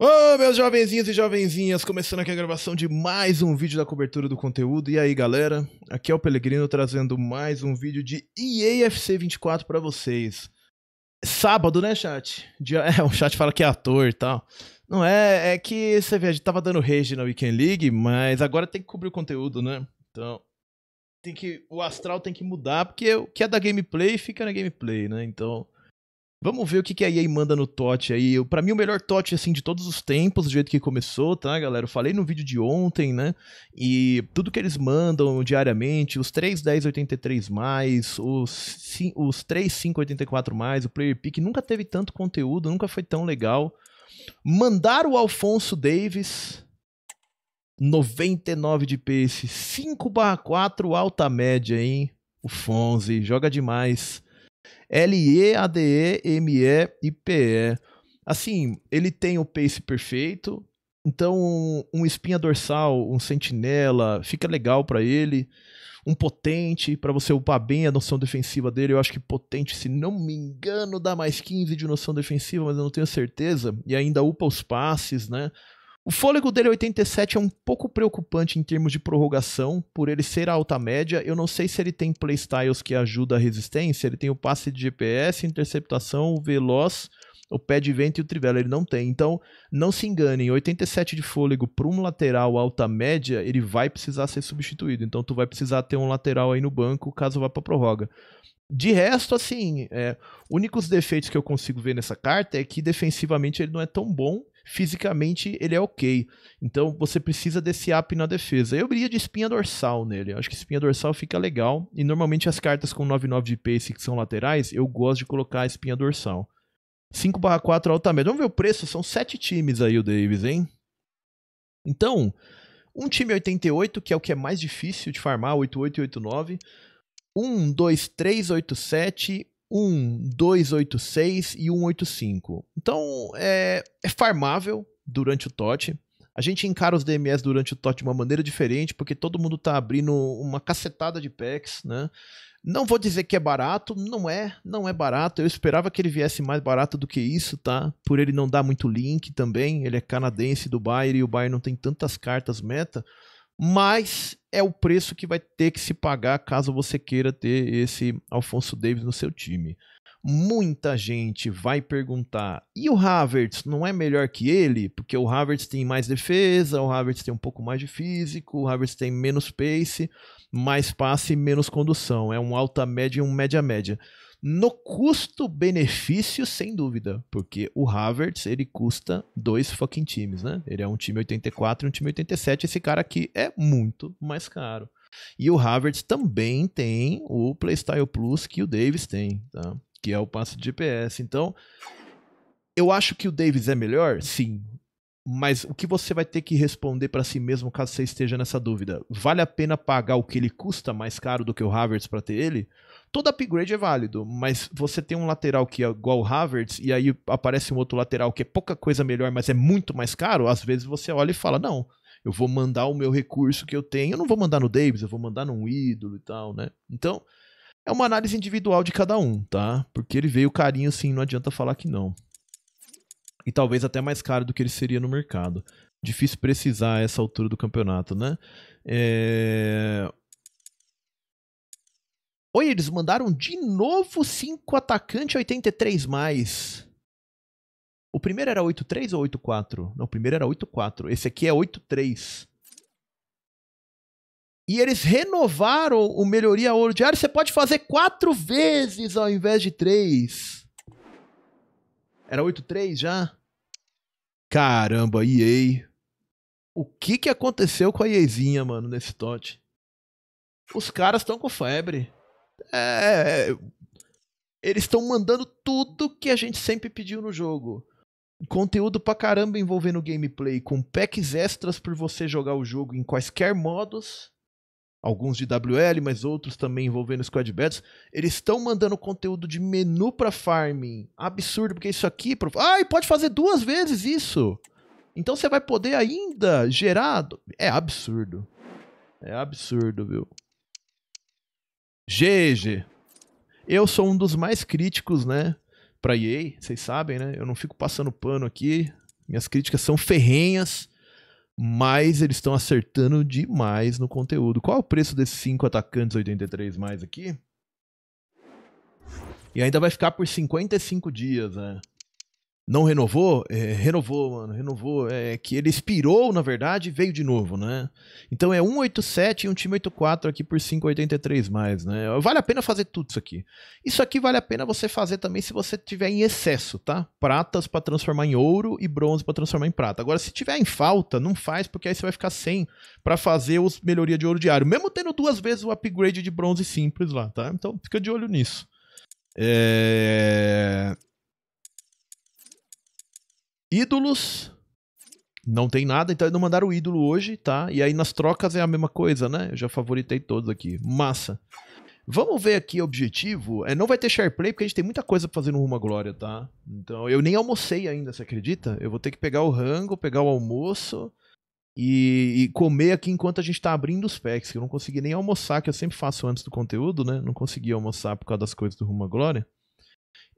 Ô, oh, meus jovenzinhos e jovenzinhas, começando aqui a gravação de mais um vídeo da cobertura do conteúdo. E aí, galera? Aqui é o Pelegrino trazendo mais um vídeo de EAFC 24 para vocês. Sábado, né, chat? Dia... É, o chat fala que é ator e tal. Não é, é que você vê, a gente tava dando rage na Weekend League, mas agora tem que cobrir o conteúdo, né? Então, tem que o astral tem que mudar, porque o que é da gameplay fica na gameplay, né? Então, Vamos ver o que, que a EA manda no TOT aí. Para mim, o melhor TOT, assim, de todos os tempos, do jeito que começou, tá, galera? Eu falei no vídeo de ontem, né? E tudo que eles mandam diariamente, os 3 10 mais, os, os 3 mais, o Player Pick nunca teve tanto conteúdo, nunca foi tão legal. Mandaram o Alfonso Davis, 99 de PS, 5 barra 4, alta média, hein? O Fonzi, joga demais. L-E-A-D-E-M-E-I-P-E. Assim, ele tem o pace perfeito, então um espinha dorsal, um sentinela, fica legal para ele. Um potente, para você upar bem a noção defensiva dele. Eu acho que potente, se não me engano, dá mais 15 de noção defensiva, mas eu não tenho certeza. E ainda upa os passes, né? O fôlego dele 87 é um pouco preocupante em termos de prorrogação, por ele ser alta média. Eu não sei se ele tem playstyles que ajuda a resistência, ele tem o passe de GPS, interceptação, o veloz, o pé de vento e o trivela, ele não tem. Então, não se enganem, 87 de fôlego para um lateral alta média, ele vai precisar ser substituído. Então, tu vai precisar ter um lateral aí no banco caso vá para prorroga. De resto, assim, é, únicos defeitos que eu consigo ver nessa carta é que defensivamente ele não é tão bom fisicamente ele é ok. Então você precisa desse up na defesa. Eu iria de espinha dorsal nele. acho que espinha dorsal fica legal. E normalmente as cartas com 9-9 de pace que são laterais, eu gosto de colocar a espinha dorsal. 5/4 altamente Vamos ver o preço, são 7 times aí o Davis, hein? Então, um time 88, que é o que é mais difícil de farmar, 88 e 89. 1, 2, 3, 8, 7, 1, 2, 8, 6 e 1, 8, 5. Então, é, é farmável durante o TOT. A gente encara os DMS durante o TOT de uma maneira diferente, porque todo mundo está abrindo uma cacetada de packs, né? Não vou dizer que é barato, não é, não é barato. Eu esperava que ele viesse mais barato do que isso, tá? Por ele não dar muito link também, ele é canadense do Bayern e o Bayern não tem tantas cartas meta, mas é o preço que vai ter que se pagar caso você queira ter esse Alfonso Davis no seu time muita gente vai perguntar: e o Havertz não é melhor que ele? Porque o Havertz tem mais defesa, o Havertz tem um pouco mais de físico, o Havertz tem menos pace, mais passe e menos condução. É um alta média e um média-média. No custo-benefício, sem dúvida, porque o Havertz ele custa dois fucking times, né? Ele é um time 84 e um time 87. Esse cara aqui é muito mais caro. E o Havertz também tem o Playstyle Plus que o Davis tem, tá? que é o passe de GPS. Então, eu acho que o Davis é melhor, sim. Mas o que você vai ter que responder para si mesmo caso você esteja nessa dúvida? Vale a pena pagar o que ele custa mais caro do que o Havertz para ter ele? Todo upgrade é válido, mas você tem um lateral que é igual o Havertz e aí aparece um outro lateral que é pouca coisa melhor, mas é muito mais caro, às vezes você olha e fala: "Não, eu vou mandar o meu recurso que eu tenho, eu não vou mandar no Davis, eu vou mandar num ídolo e tal, né?". Então, é uma análise individual de cada um, tá? Porque ele veio carinho assim, não adianta falar que não. E talvez até mais caro do que ele seria no mercado. Difícil precisar a essa altura do campeonato, né? É... Oi, eles mandaram de novo 5 atacante 83 mais. O primeiro era 83 ou 84? Não, o primeiro era 84. Esse aqui é 83. 3 e eles renovaram o melhoria ouro diário. Você pode fazer quatro vezes ao invés de três. Era 8-3 já? Caramba, EA. O que que aconteceu com a EAzinha, mano, nesse TOT? Os caras estão com febre. É, é, eles estão mandando tudo que a gente sempre pediu no jogo. Conteúdo pra caramba envolvendo gameplay, com packs extras por você jogar o jogo em quaisquer modos alguns de WL, mas outros também envolvendo squad battles, eles estão mandando conteúdo de menu para farming. Absurdo, porque isso aqui, prof... ai, pode fazer duas vezes isso. Então você vai poder ainda gerar, é absurdo. É absurdo, viu? GG. Eu sou um dos mais críticos, né, para EA, vocês sabem, né? Eu não fico passando pano aqui. Minhas críticas são ferrenhas mas eles estão acertando demais no conteúdo. Qual é o preço desses 5 atacantes 83 mais aqui? E ainda vai ficar por 55 dias, né? não renovou, é, renovou, mano, renovou. É que ele expirou, na verdade, e veio de novo, né? Então é 187 e um time 84 aqui por 5,83 mais, né? Vale a pena fazer tudo isso aqui. Isso aqui vale a pena você fazer também se você tiver em excesso, tá? Pratas para transformar em ouro e bronze para transformar em prata. Agora, se tiver em falta, não faz, porque aí você vai ficar sem para fazer os melhoria de ouro diário. Mesmo tendo duas vezes o upgrade de bronze simples lá, tá? Então fica de olho nisso. É... Ídolos. Não tem nada, então não mandaram o ídolo hoje, tá? E aí nas trocas é a mesma coisa, né? Eu já favoritei todos aqui. Massa. Vamos ver aqui o objetivo. É, não vai ter SharePlay, porque a gente tem muita coisa pra fazer no Rumo à Glória, tá? Então, eu nem almocei ainda, você acredita? Eu vou ter que pegar o rango, pegar o almoço e, e comer aqui enquanto a gente tá abrindo os packs. Que eu não consegui nem almoçar, que eu sempre faço antes do conteúdo, né? Não consegui almoçar por causa das coisas do Rumo à Glória.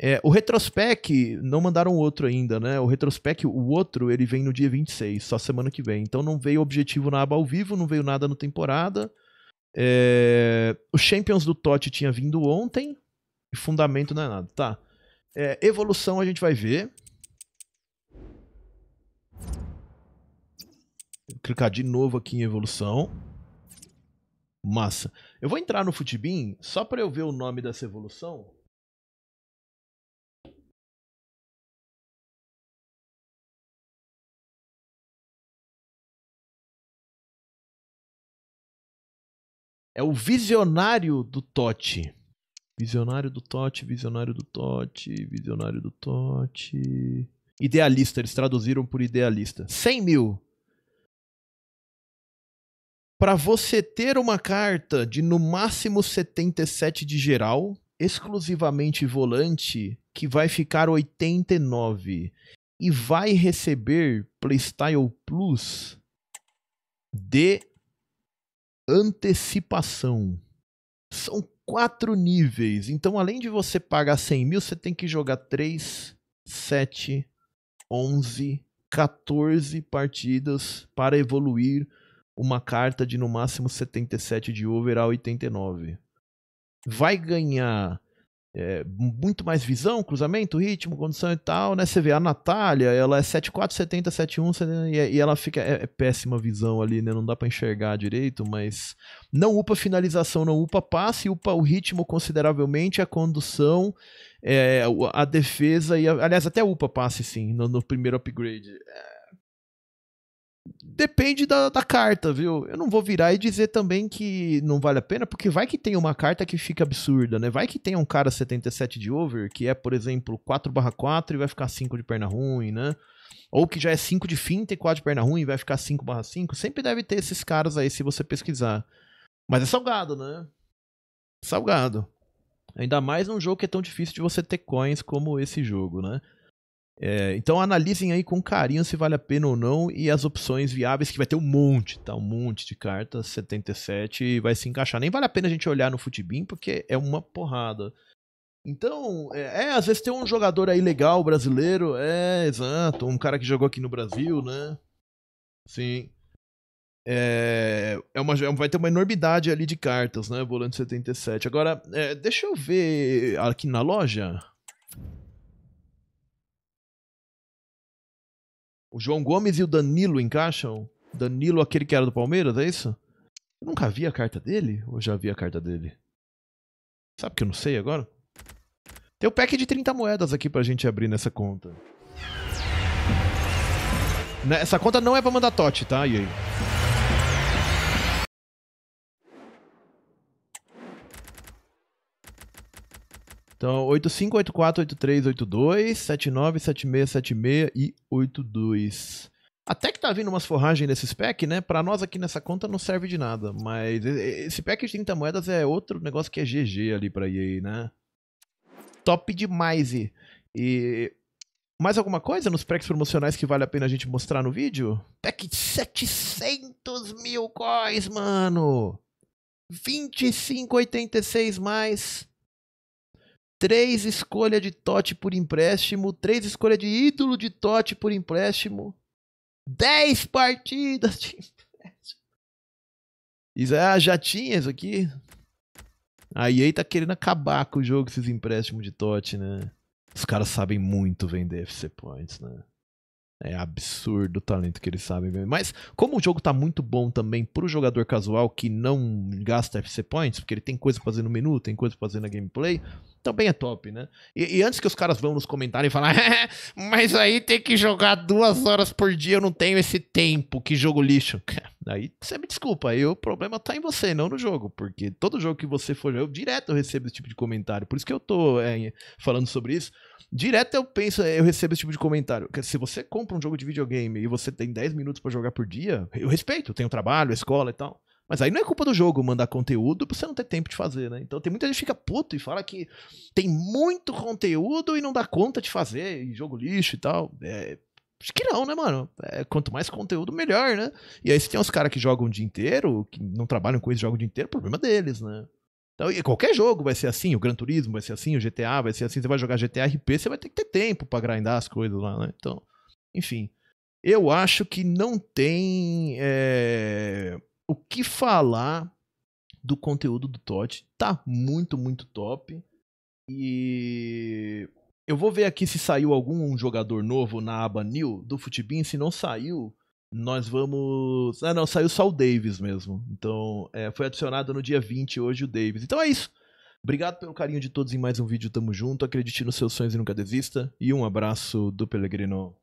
É, o Retrospec, não mandaram outro ainda, né? O Retrospec, o outro, ele vem no dia 26, só semana que vem. Então não veio objetivo na aba ao vivo, não veio nada no temporada. É, o Champions do Totti tinha vindo ontem. E fundamento não é nada, tá? É, evolução a gente vai ver. Vou clicar de novo aqui em evolução. Massa. Eu vou entrar no Futibin só para eu ver o nome dessa evolução. É o visionário do Totti. Visionário do Totti, visionário do Totti, visionário do Totti. Idealista, eles traduziram por idealista. 100 mil. Para você ter uma carta de no máximo 77 de geral, exclusivamente volante, que vai ficar 89 e vai receber Playstyle Plus de antecipação. São quatro níveis. Então, além de você pagar 100 mil, você tem que jogar 3, 7, 11, 14 partidas para evoluir uma carta de no máximo 77 de over a 89. Vai ganhar é, muito mais visão, cruzamento, ritmo, condição e tal, né? Você vê a Natália, ela é 74, 70, 71, e, é, e ela fica. É, é, péssima visão ali, né? Não dá para enxergar direito, mas. Não upa finalização, não upa passe, upa o ritmo consideravelmente, a condução, é, a defesa e. A, aliás, até upa passe, sim, no, no primeiro upgrade. É, Depende da, da, carta, viu? Eu não vou virar e dizer também que não vale a pena, porque vai que tem uma carta que fica absurda, né? Vai que tem um cara 77 de over, que é, por exemplo, 4/4 e vai ficar 5 de perna ruim, né? Ou que já é 5 de finta e 4 de perna ruim e vai ficar 5/5. Sempre deve ter esses caras aí se você pesquisar. Mas é salgado, né? Salgado. Ainda mais num jogo que é tão difícil de você ter coins como esse jogo, né? É, então analisem aí com carinho se vale a pena ou não e as opções viáveis, que vai ter um monte, tá? Um monte de cartas, 77 vai se encaixar. Nem vale a pena a gente olhar no Futibin, porque é uma porrada. Então, é, é às vezes tem um jogador aí legal brasileiro, é, exato, um cara que jogou aqui no Brasil, né? Sim. É, é uma, é, vai ter uma enormidade ali de cartas, né? Volante 77. Agora, é, deixa eu ver aqui na loja. O João Gomes e o Danilo encaixam? Danilo, aquele que era do Palmeiras, é isso? Eu nunca vi a carta dele? Ou já vi a carta dele? Sabe que eu não sei agora? Tem o um pack de 30 moedas aqui pra gente abrir nessa conta. Né, essa conta não é pra mandar tote, tá? E aí? Então, 85848382797676 e 82. Até que tá vindo umas forragens nesse packs né? Pra nós aqui nessa conta não serve de nada. Mas esse pack de 30 moedas é outro negócio que é GG ali pra EA, né? Top demais. E, e mais alguma coisa nos packs promocionais que vale a pena a gente mostrar no vídeo? Pack de 700 mil coins, mano! 25,86 mais três escolha de Totti por empréstimo, três escolha de ídolo de Totti por empréstimo, dez partidas de empréstimo. Isso, já tinha isso aqui? A EA tá querendo acabar com o jogo, esses empréstimos de Totti, né? Os caras sabem muito vender FC Points, né? É absurdo o talento que eles sabem vender. Mas como o jogo tá muito bom também pro jogador casual que não gasta FC Points, porque ele tem coisa pra fazer no menu, tem coisa pra fazer na gameplay, também é top, né? E, e antes que os caras vão nos comentários e falar, mas aí tem que jogar duas horas por dia, eu não tenho esse tempo, que jogo lixo. Aí você me desculpa, aí o problema tá em você, não no jogo, porque todo jogo que você for eu direto eu recebo esse tipo de comentário, por isso que eu tô é, falando sobre isso. Direto eu penso, eu recebo esse tipo de comentário. Se você compra um jogo de videogame e você tem 10 minutos para jogar por dia, eu respeito, eu tenho trabalho, escola e tal. Mas aí não é culpa do jogo mandar conteúdo pra você não ter tempo de fazer, né? Então tem muita gente que fica puto e fala que tem muito conteúdo e não dá conta de fazer, e jogo lixo e tal. É, acho que não, né, mano? É, quanto mais conteúdo, melhor, né? E aí se tem uns caras que jogam o dia inteiro, que não trabalham com isso, jogam o dia inteiro, é problema deles, né? Então, e qualquer jogo vai ser assim, o Gran Turismo vai ser assim, o GTA vai ser assim, você vai jogar GTA RP, você vai ter que ter tempo para grindar as coisas lá, né? Então, enfim. Eu acho que não tem. É o que falar do conteúdo do Todd. Tá muito, muito top. E eu vou ver aqui se saiu algum jogador novo na aba New do Futibin. Se não saiu, nós vamos. Ah, não, saiu só o Davis mesmo. Então, é, foi adicionado no dia 20 hoje o Davis. Então é isso. Obrigado pelo carinho de todos em mais um vídeo. Tamo junto. Acredite nos seus sonhos e nunca desista. E um abraço do Pelegrino.